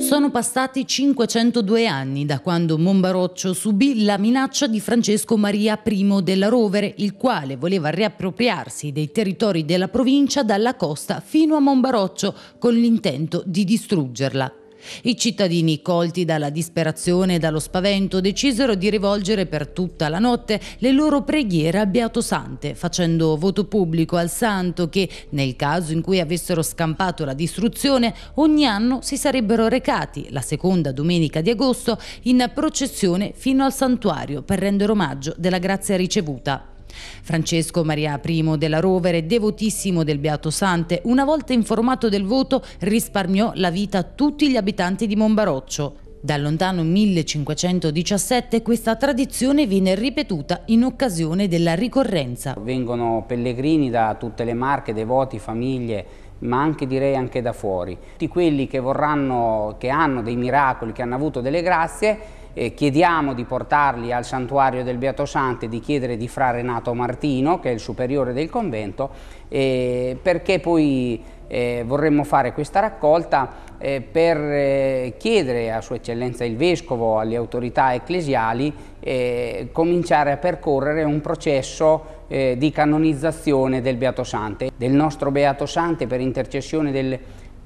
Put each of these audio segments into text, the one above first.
Sono passati 502 anni da quando Monbaroccio subì la minaccia di Francesco Maria I della Rovere, il quale voleva riappropriarsi dei territori della provincia dalla costa fino a Monbaroccio con l'intento di distruggerla. I cittadini, colti dalla disperazione e dallo spavento, decisero di rivolgere per tutta la notte le loro preghiere a Beato Sante, facendo voto pubblico al santo che, nel caso in cui avessero scampato la distruzione, ogni anno si sarebbero recati, la seconda domenica di agosto, in processione fino al santuario per rendere omaggio della grazia ricevuta. Francesco Maria I della Rovere, devotissimo del Beato Sante, una volta informato del voto risparmiò la vita a tutti gli abitanti di Monbaroccio. Da lontano 1517 questa tradizione viene ripetuta in occasione della ricorrenza. Vengono pellegrini da tutte le marche, devoti, famiglie, ma anche direi anche da fuori. Tutti quelli che vorranno, che hanno dei miracoli, che hanno avuto delle grazie, eh, chiediamo di portarli al santuario del Beato Sante, di chiedere di Fra Renato Martino, che è il superiore del convento, eh, perché poi eh, vorremmo fare questa raccolta eh, per eh, chiedere a Sua Eccellenza il Vescovo, alle autorità ecclesiali, eh, cominciare a percorrere un processo eh, di canonizzazione del Beato Sante. Del nostro Beato Sante per intercessione del,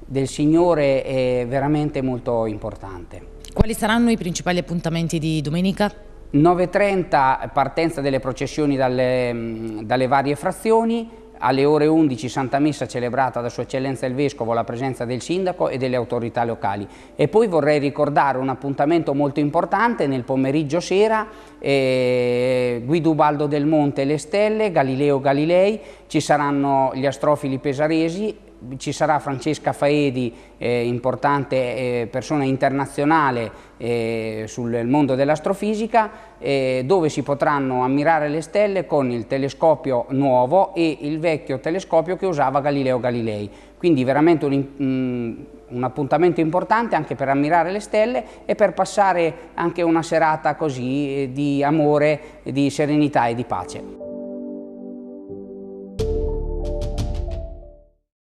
del Signore è veramente molto importante. Quali saranno i principali appuntamenti di domenica? 9.30 partenza delle processioni dalle, dalle varie frazioni, alle ore 11 Santa Messa celebrata da Sua Eccellenza il Vescovo alla presenza del Sindaco e delle autorità locali. E poi vorrei ricordare un appuntamento molto importante nel pomeriggio sera, eh, Guido Ubaldo del Monte e le Stelle, Galileo Galilei, ci saranno gli astrofili pesaresi ci sarà Francesca Faedi, eh, importante eh, persona internazionale eh, sul mondo dell'astrofisica, eh, dove si potranno ammirare le stelle con il telescopio nuovo e il vecchio telescopio che usava Galileo Galilei. Quindi veramente un, um, un appuntamento importante anche per ammirare le stelle e per passare anche una serata così eh, di amore, di serenità e di pace.